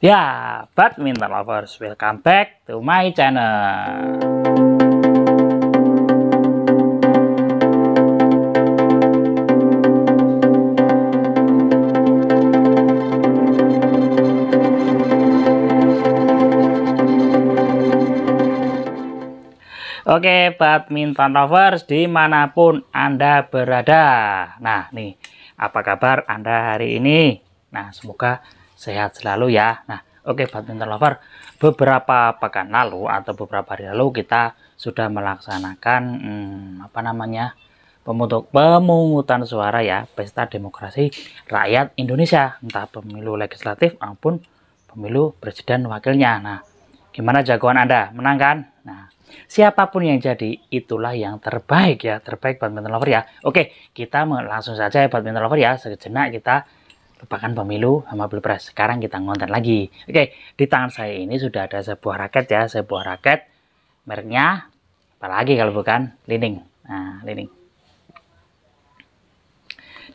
Ya, badminton lovers, welcome back to my channel. Oke, badminton lovers dimanapun Anda berada. Nah, nih, apa kabar Anda hari ini? Nah, semoga sehat selalu ya. Nah, oke okay, badminton lover, beberapa pekan lalu atau beberapa hari lalu kita sudah melaksanakan hmm, apa namanya? pemutuk pemungutan suara ya pesta demokrasi rakyat Indonesia entah pemilu legislatif maupun pemilu presiden wakilnya nah gimana jagoan anda menang kan nah siapapun yang jadi itulah yang terbaik ya terbaik badminton lover ya oke kita langsung saja ya badminton lover ya sejenak kita lupakan pemilu sama pilpres. Sekarang kita ngonten lagi. Oke, di tangan saya ini sudah ada sebuah raket ya, sebuah raket. Mereknya apalagi kalau bukan Lining. Nah, Lining.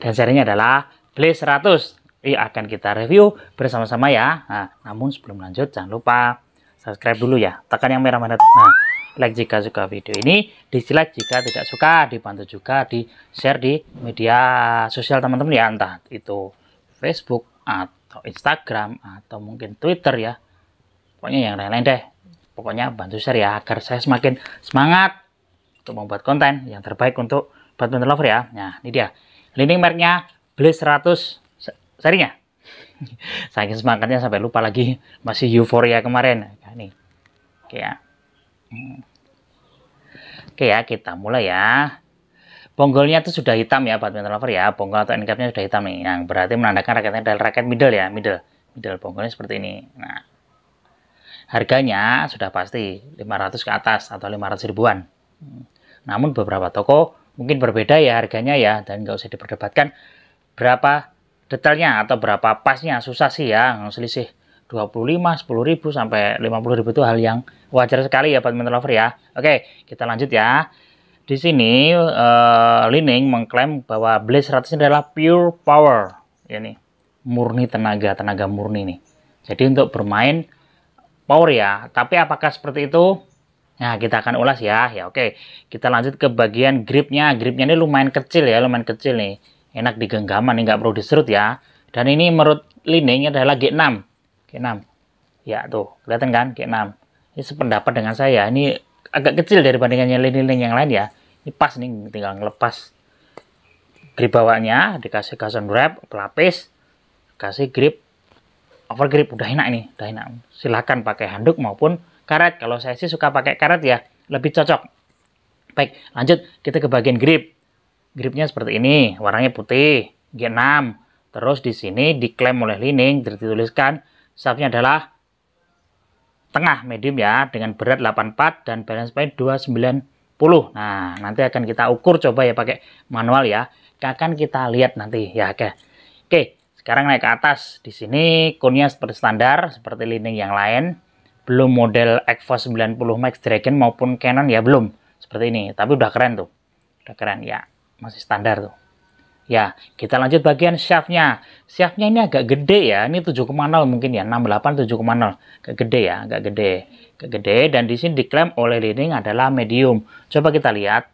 Dan serinya adalah Blaze 100. Ini akan kita review bersama-sama ya. Nah, namun sebelum lanjut jangan lupa subscribe dulu ya. Tekan yang merah mana? Nah, like jika suka video ini, dislike jika tidak suka, dibantu juga di share di media sosial teman-teman ya entah itu Facebook atau Instagram atau mungkin Twitter ya pokoknya yang lain-lain deh pokoknya bantu share ya agar saya semakin semangat untuk membuat konten yang terbaik untuk badminton lover ya nah ini dia leading merknya beli 100 serinya saking semangatnya sampai lupa lagi masih euforia kemarin nah, nih oke ya hmm. oke ya kita mulai ya bonggolnya itu sudah hitam ya badminton lover ya bonggol atau endcapnya sudah hitam nih yang berarti menandakan raketnya adalah raket middle ya middle middle bonggolnya seperti ini nah harganya sudah pasti 500 ke atas atau 500 ribuan hmm. namun beberapa toko mungkin berbeda ya harganya ya dan nggak usah diperdebatkan berapa detailnya atau berapa pasnya susah sih ya selisih 25, 10 ribu sampai 50 ribu itu hal yang wajar sekali ya badminton lover ya. Oke, kita lanjut ya. Di sini uh, Lining mengklaim bahwa Blaze 100 ini adalah pure power, ini ya murni tenaga, tenaga murni nih. Jadi untuk bermain power ya, tapi apakah seperti itu? Nah, kita akan ulas ya. Ya oke, kita lanjut ke bagian gripnya. Gripnya ini lumayan kecil ya, lumayan kecil nih. Enak digenggaman, nggak perlu diserut ya. Dan ini menurut Lining adalah G6. G6. Ya tuh, kelihatan kan G6. Ini sependapat dengan saya. Ini agak kecil dari bandingannya lilin-lilin yang lain ya ini pas nih tinggal ngelepas grip bawahnya dikasih kasan wrap pelapis kasih grip over grip udah enak nih udah enak silahkan pakai handuk maupun karet kalau saya sih suka pakai karet ya lebih cocok baik lanjut kita ke bagian grip gripnya seperti ini warnanya putih G6 terus di sini diklaim oleh Lining dituliskan shaftnya adalah tengah medium ya dengan berat 84 dan balance point 290. Nah, nanti akan kita ukur coba ya pakai manual ya. Akan kita lihat nanti ya oke. Oke, sekarang naik ke atas. Di sini kunya seperti standar seperti leading yang lain. Belum model x 90 Max Dragon maupun Canon ya belum. Seperti ini, tapi udah keren tuh. Udah keren ya. Masih standar tuh. Ya, kita lanjut bagian shaftnya. Shaftnya ini agak gede ya, ini 7,0 mungkin ya, 68 7,0. Agak gede ya, agak gede. Agak gede dan di sini diklaim oleh Leading adalah medium. Coba kita lihat.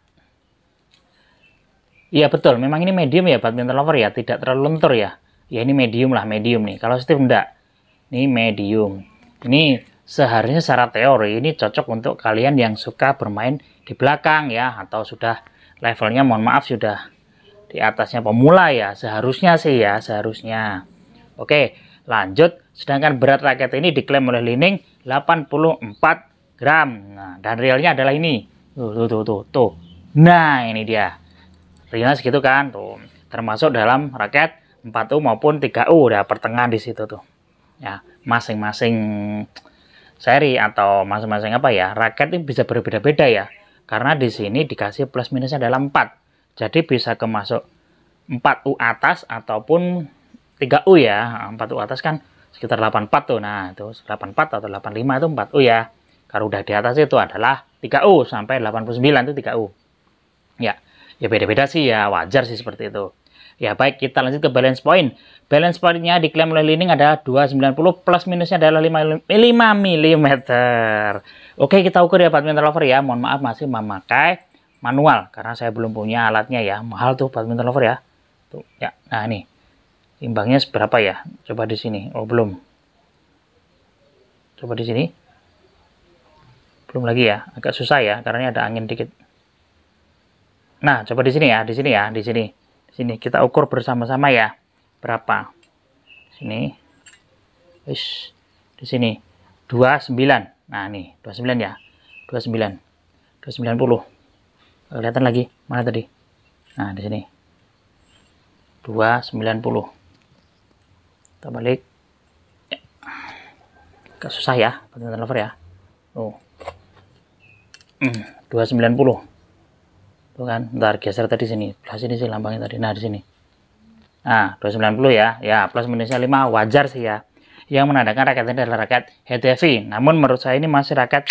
Iya betul, memang ini medium ya badminton lover ya, tidak terlalu lentur ya. Ya ini medium lah, medium nih. Kalau Steve enggak. Ini medium. Ini seharusnya secara teori ini cocok untuk kalian yang suka bermain di belakang ya atau sudah levelnya mohon maaf sudah di atasnya pemula ya seharusnya sih ya seharusnya oke lanjut sedangkan berat raket ini diklaim oleh Lining 84 gram nah, dan realnya adalah ini tuh tuh tuh tuh, tuh. nah ini dia realnya segitu kan tuh termasuk dalam raket 4U maupun 3U udah pertengahan di situ tuh ya masing-masing seri atau masing-masing apa ya raket ini bisa berbeda-beda ya karena di sini dikasih plus minusnya dalam 4 jadi bisa kemasuk 4U atas ataupun 3U ya. 4U atas kan sekitar 84 tuh. Nah, itu 84 atau 85 itu 4U ya. Garuda di atas itu adalah 3U sampai 89 itu 3U. Ya, ya beda-beda sih ya, wajar sih seperti itu. Ya baik, kita lanjut ke balance point. Balance pointnya diklaim oleh Lining adalah 290 plus minusnya adalah 5, 5 mm. Oke, kita ukur ya badminton lover ya. Mohon maaf masih memakai manual karena saya belum punya alatnya ya mahal tuh badminton lover ya tuh ya nah ini imbangnya seberapa ya coba di sini oh belum coba di sini belum lagi ya agak susah ya karena ini ada angin dikit nah coba di sini ya di sini ya di sini di sini kita ukur bersama-sama ya berapa sini Wish. di sini 29 nah nih 29 ya 29 290 kelihatan lagi mana tadi nah di sini 290 kita balik ya. agak susah ya pertanyaan lover ya oh hmm, 290 tuh kan ntar geser tadi sini plus ini sih lambangnya tadi nah di sini nah 290 ya ya plus minusnya 5 wajar sih ya yang menandakan rakyat ini adalah rakyat HTV namun menurut saya ini masih rakyat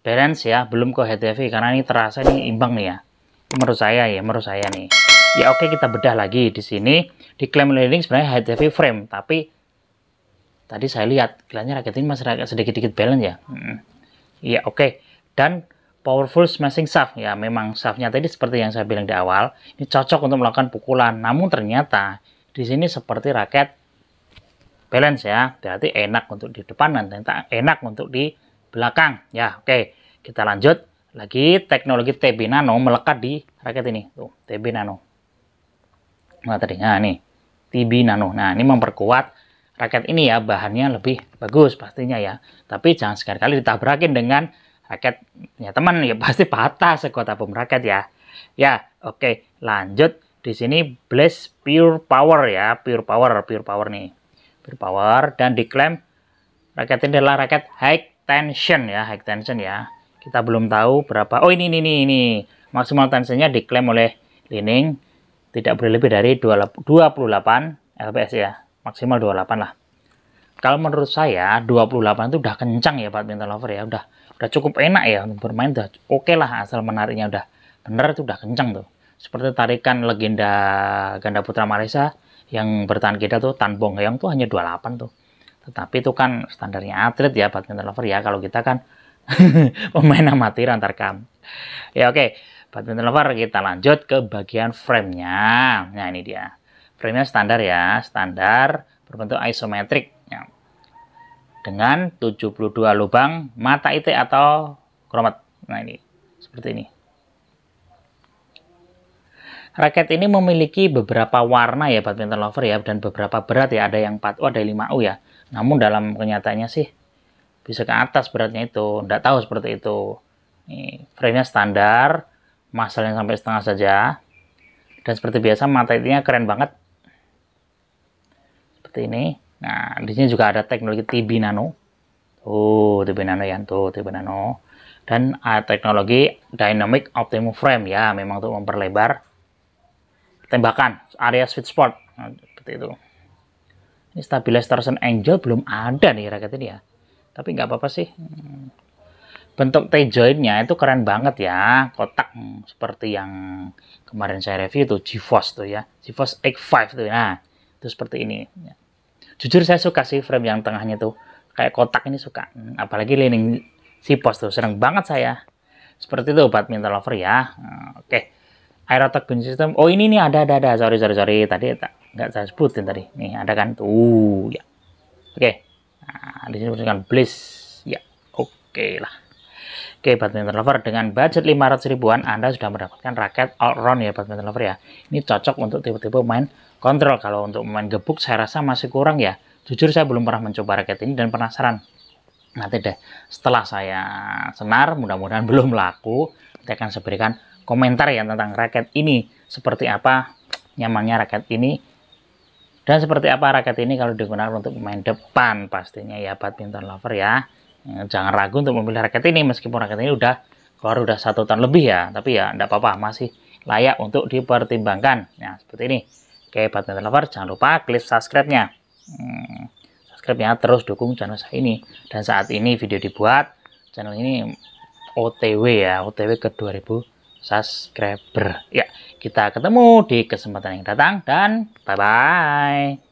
balance ya belum ke HTV karena ini terasa ini imbang nih ya menurut saya ya menurut saya nih ya oke kita bedah lagi di sini di claim landing sebenarnya HTV frame tapi tadi saya lihat kelihatannya raket ini masih sedikit-sedikit balance ya hmm. ya oke okay. dan powerful smashing shaft ya memang shaftnya tadi seperti yang saya bilang di awal ini cocok untuk melakukan pukulan namun ternyata di sini seperti raket balance ya berarti enak untuk di depan dan enak untuk di belakang ya oke kita lanjut lagi teknologi TB Nano melekat di raket ini tuh TB Nano nah tadi nah nih TB Nano nah ini memperkuat raket ini ya bahannya lebih bagus pastinya ya tapi jangan sekali-kali ditabrakin dengan raketnya teman ya pasti patah sekuat apapun raket ya ya oke lanjut di sini Blaze Pure Power ya Pure Power Pure Power nih Pure Power dan diklaim raket ini adalah raket high tension ya, high tension ya. Kita belum tahu berapa. Oh ini ini ini ini. Maksimal tensionnya diklaim oleh Lining tidak boleh lebih dari 28 LPS ya. Maksimal 28 lah. Kalau menurut saya 28 itu udah kencang ya badminton lover ya, udah udah cukup enak ya untuk bermain udah oke okay lah asal menariknya udah bener itu udah kencang tuh. Seperti tarikan legenda ganda putra Malaysia yang bertahan kita tuh Tan Bong Hyang tuh hanya 28 tuh tetapi itu kan standarnya atlet ya, badminton lover ya. Kalau kita kan pemain amatir antar kam Ya oke, okay. badminton lover kita lanjut ke bagian frame-nya Nah ini dia. frame nya standar ya, standar berbentuk isometrik. Ya. Dengan 72 lubang mata IT atau kromat. Nah ini, seperti ini. Raket ini memiliki beberapa warna ya badminton lover ya dan beberapa berat ya ada yang 4U ada yang 5U ya namun dalam kenyataannya sih bisa ke atas beratnya itu tidak tahu seperti itu Nih, frame-nya standar masalahnya sampai setengah saja dan seperti biasa mata itinya keren banget seperti ini nah di sini juga ada teknologi TB Nano tuh TB Nano ya tuh TB Nano dan ada teknologi Dynamic Optimum Frame ya memang untuk memperlebar tembakan area sweet spot nah, seperti itu ini stabilizer stabilization angel belum ada nih raket ini ya. Tapi nggak apa-apa sih. Bentuk T-jointnya itu keren banget ya. Kotak hmm, seperti yang kemarin saya review itu GeForce tuh ya. GeForce X5 tuh. Nah, itu seperti ini. Jujur saya suka sih frame yang tengahnya tuh. Kayak kotak ini suka. Hmm, apalagi leaning sipos tuh. Seneng banget saya. Seperti itu badminton lover ya. Hmm, oke. Okay. bin system. Oh ini nih ada, ada, ada. Sorry, sorry, sorry. Tadi tak nggak saya sebutin tadi nih ada kan tuh ya oke okay. nah, di sini bliss ya oke lah oke okay, badminton lover dengan budget 500 ribuan anda sudah mendapatkan raket all round ya badminton lover ya ini cocok untuk tipe-tipe main kontrol kalau untuk main gebuk saya rasa masih kurang ya jujur saya belum pernah mencoba raket ini dan penasaran nanti deh setelah saya senar mudah-mudahan belum laku kita akan seberikan komentar ya tentang raket ini seperti apa nyamannya raket ini dan seperti apa raket ini kalau digunakan untuk pemain depan pastinya ya badminton lover ya. Eh, jangan ragu untuk memilih raket ini meskipun raket ini udah keluar udah satu tahun lebih ya. Tapi ya enggak apa-apa masih layak untuk dipertimbangkan. ya seperti ini. Oke badminton lover jangan lupa klik subscribe-nya. Hmm, subscribe-nya terus dukung channel saya ini. Dan saat ini video dibuat channel ini OTW ya. OTW ke 2000 subscriber. Ya, kita ketemu di kesempatan yang datang dan bye-bye.